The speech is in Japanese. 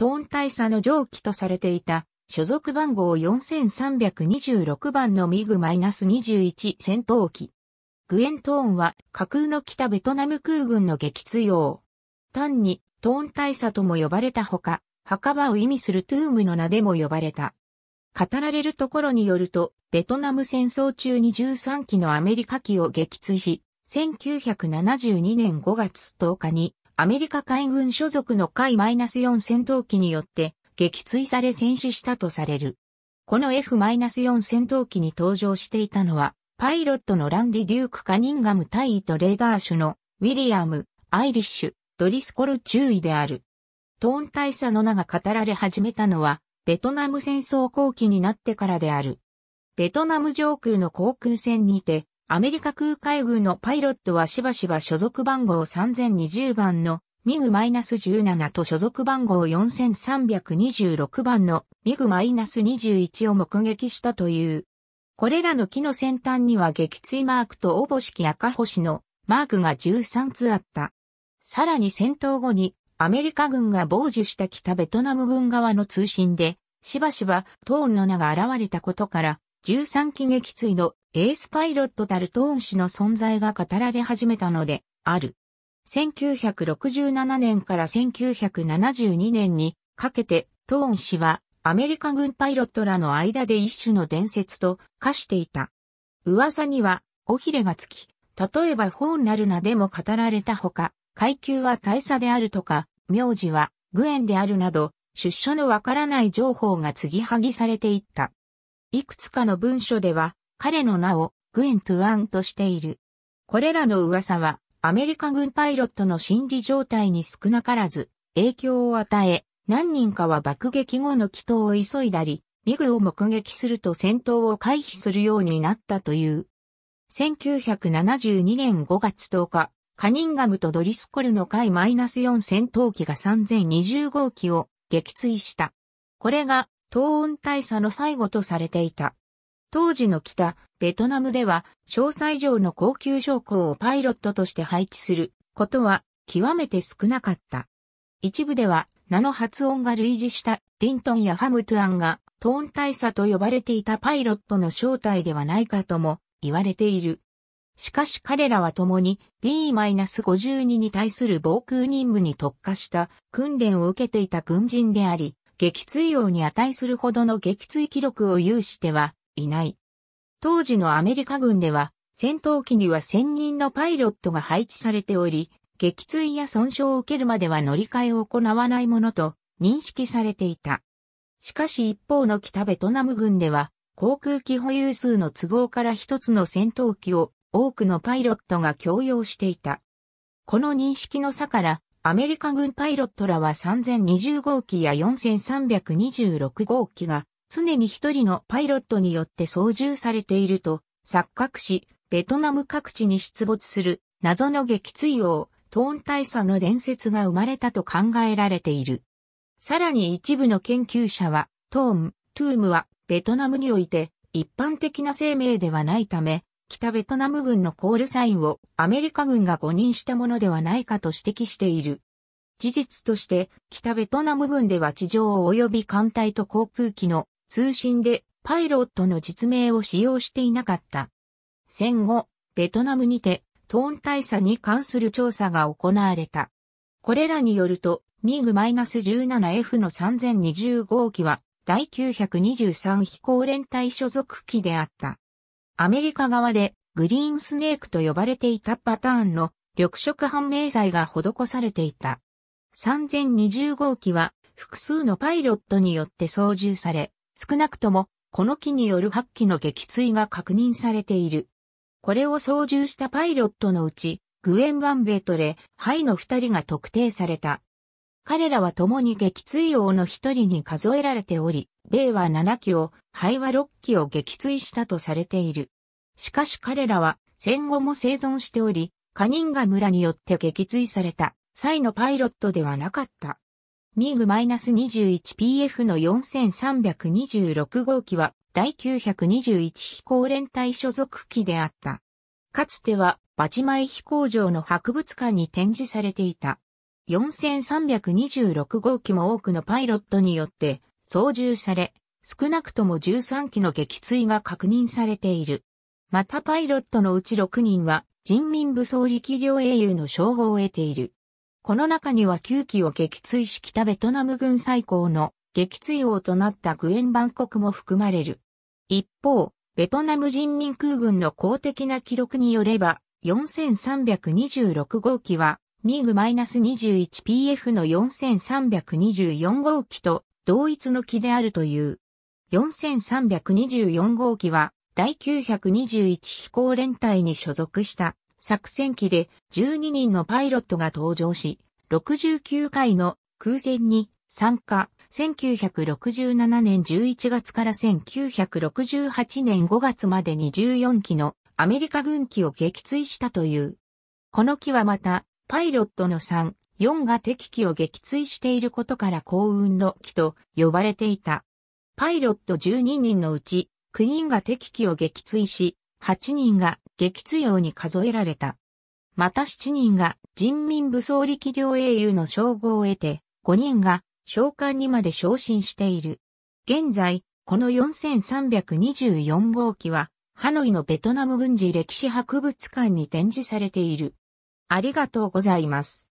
トーン大佐の上記とされていた、所属番号4326番のミグ -21 戦闘機。グエントーンは架空の北ベトナム空軍の撃墜王。単にトーン大佐とも呼ばれたほか、墓場を意味するトゥームの名でも呼ばれた。語られるところによると、ベトナム戦争中に13機のアメリカ機を撃墜し、1972年5月10日にアメリカ海軍所属の海 -4 戦闘機によって撃墜され戦死したとされる。この F-4 戦闘機に登場していたのは、パイロットのランディ・デューク・カニンガム大尉とレーダー種のウィリアム、アイリッシュ、ドリスコル中尉である。トーン大佐の名が語られ始めたのは、ベトナム戦争後期になってからである。ベトナム上空の航空戦にて、アメリカ空海軍のパイロットはしばしば所属番号3020番のミグ -17 と所属番号4326番のミグ -21 を目撃したという。これらの木の先端には撃墜マークとおぼしき赤星のマークが13つあった。さらに戦闘後にアメリカ軍が傍受した北ベトナム軍側の通信で、しばしばトーンの名が現れたことから、13機撃墜のエースパイロットダルトーン氏の存在が語られ始めたので、ある。1967年から1972年にかけて、トーン氏はアメリカ軍パイロットらの間で一種の伝説と化していた。噂には、尾ひれがつき、例えばーンなるなでも語られたほか、階級は大佐であるとか、名字はグエンであるなど、出所のわからない情報が継ぎはぎされていった。いくつかの文書では、彼の名をグエン・トゥアンとしている。これらの噂は、アメリカ軍パイロットの心理状態に少なからず影響を与え、何人かは爆撃後の祈祷を急いだり、ミグを目撃すると戦闘を回避するようになったという。1972年5月10日、カニンガムとドリスコルのマイナス -4 戦闘機が3020号機を撃墜した。これが、東温大佐の最後とされていた。当時の北、ベトナムでは、詳細上の高級将校をパイロットとして配置することは極めて少なかった。一部では、名の発音が類似したディントンやファムトゥアンが、トーン大佐と呼ばれていたパイロットの正体ではないかとも言われている。しかし彼らは共に B-52 に対する防空任務に特化した訓練を受けていた軍人であり、撃墜王に値するほどの撃墜記録を有してはいない。当時のアメリカ軍では、戦闘機には専任のパイロットが配置されており、撃墜や損傷を受けるまでは乗り換えを行わないものと認識されていた。しかし一方の北ベトナム軍では、航空機保有数の都合から一つの戦闘機を多くのパイロットが供用していた。この認識の差から、アメリカ軍パイロットらは3020号機や4326号機が常に一人のパイロットによって操縦されていると錯覚し、ベトナム各地に出没する謎の撃墜王、トーン大佐の伝説が生まれたと考えられている。さらに一部の研究者は、トーン、トゥームはベトナムにおいて一般的な生命ではないため、北ベトナム軍のコールサインをアメリカ軍が誤認したものではないかと指摘している。事実として、北ベトナム軍では地上及び艦隊と航空機の通信でパイロットの実名を使用していなかった。戦後、ベトナムにて、トーン大佐に関する調査が行われた。これらによると、ミグ -17F の3020号機は、第923飛行連隊所属機であった。アメリカ側で、グリーンスネークと呼ばれていたパターンの緑色判明剤が施されていた。3020号機は、複数のパイロットによって操縦され、少なくとも、この機による8機の撃墜が確認されている。これを操縦したパイロットのうち、グエン・ワンベートレ、ハイの二人が特定された。彼らは共に撃墜王の一人に数えられており、米は7機を、ハイは6機を撃墜したとされている。しかし彼らは戦後も生存しており、カニンガ村によって撃墜された際のパイロットではなかった。ミーグ -21PF の4326号機は第921飛行連隊所属機であった。かつてはバチマイ飛行場の博物館に展示されていた。4326号機も多くのパイロットによって操縦され、少なくとも13機の撃墜が確認されている。またパイロットのうち6人は人民武装力量英雄の称号を得ている。この中には9機を撃墜し北ベトナム軍最高の撃墜王となったグエン・バンコクも含まれる。一方、ベトナム人民空軍の公的な記録によれば、4326号機は、ミグ -21PF の4324号機と同一の機であるという。4324号機は、第921飛行連隊に所属した作戦機で12人のパイロットが登場し、69回の空戦に参加、1967年11月から1968年5月までに14機のアメリカ軍機を撃墜したという。この機はまた、パイロットの3、4が敵機を撃墜していることから幸運の機と呼ばれていた。パイロット12人のうち、9人が敵機を撃墜し、8人が撃墜用に数えられた。また7人が人民武装力量英雄の称号を得て、5人が召喚にまで昇進している。現在、この4324号機は、ハノイのベトナム軍事歴史博物館に展示されている。ありがとうございます。